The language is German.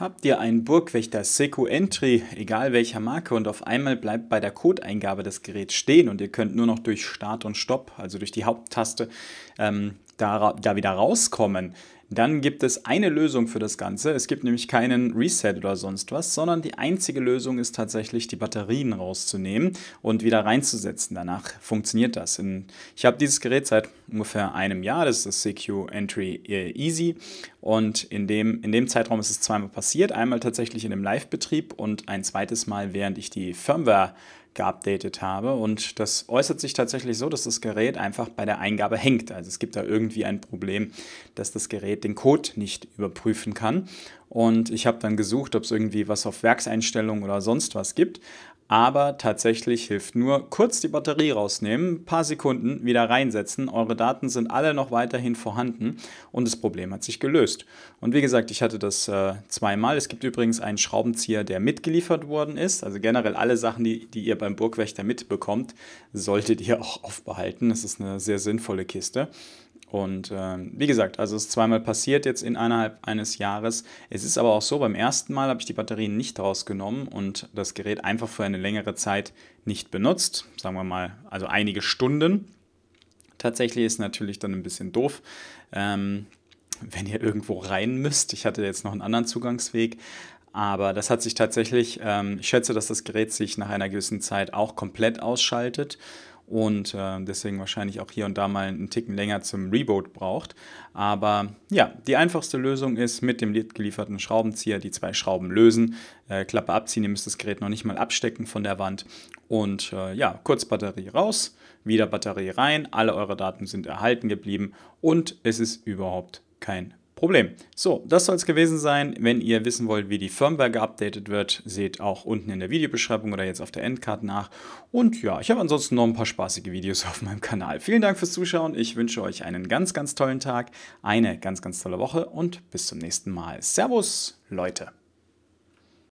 Habt ihr einen Burgwächter Seco Entry, egal welcher Marke, und auf einmal bleibt bei der Codeingabe das Gerät stehen und ihr könnt nur noch durch Start und Stopp, also durch die Haupttaste, ähm, da, da wieder rauskommen, dann gibt es eine Lösung für das Ganze. Es gibt nämlich keinen Reset oder sonst was, sondern die einzige Lösung ist tatsächlich, die Batterien rauszunehmen und wieder reinzusetzen. Danach funktioniert das. Ich habe dieses Gerät seit ungefähr einem Jahr, das ist das CQ Entry äh, Easy und in dem, in dem Zeitraum ist es zweimal passiert. Einmal tatsächlich in einem Live-Betrieb und ein zweites Mal, während ich die Firmware geupdatet habe. Und das äußert sich tatsächlich so, dass das Gerät einfach bei der Eingabe hängt. Also es gibt da irgendwie ein Problem, dass das Gerät den Code nicht überprüfen kann. Und ich habe dann gesucht, ob es irgendwie was auf Werkseinstellungen oder sonst was gibt aber tatsächlich hilft nur kurz die Batterie rausnehmen, ein paar Sekunden wieder reinsetzen, eure Daten sind alle noch weiterhin vorhanden und das Problem hat sich gelöst. Und wie gesagt, ich hatte das äh, zweimal. Es gibt übrigens einen Schraubenzieher, der mitgeliefert worden ist. Also generell alle Sachen, die, die ihr beim Burgwächter mitbekommt, solltet ihr auch aufbehalten. Das ist eine sehr sinnvolle Kiste. Und äh, wie gesagt, also es ist zweimal passiert jetzt innerhalb eines Jahres. Es ist aber auch so, beim ersten Mal habe ich die Batterien nicht rausgenommen und das Gerät einfach für eine längere Zeit nicht benutzt. Sagen wir mal, also einige Stunden. Tatsächlich ist natürlich dann ein bisschen doof. Ähm, wenn ihr irgendwo rein müsst. Ich hatte jetzt noch einen anderen Zugangsweg. Aber das hat sich tatsächlich, ähm, ich schätze, dass das Gerät sich nach einer gewissen Zeit auch komplett ausschaltet und äh, deswegen wahrscheinlich auch hier und da mal einen Ticken länger zum Reboot braucht. Aber ja, die einfachste Lösung ist mit dem gelieferten Schraubenzieher die zwei Schrauben lösen, äh, Klappe abziehen, ihr müsst das Gerät noch nicht mal abstecken von der Wand und äh, ja, kurz Batterie raus, wieder Batterie rein, alle eure Daten sind erhalten geblieben und es ist überhaupt kein Problem. Problem. So, das soll es gewesen sein. Wenn ihr wissen wollt, wie die Firmware geupdatet wird, seht auch unten in der Videobeschreibung oder jetzt auf der Endcard nach. Und ja, ich habe ansonsten noch ein paar spaßige Videos auf meinem Kanal. Vielen Dank fürs Zuschauen. Ich wünsche euch einen ganz, ganz tollen Tag, eine ganz, ganz tolle Woche und bis zum nächsten Mal. Servus, Leute.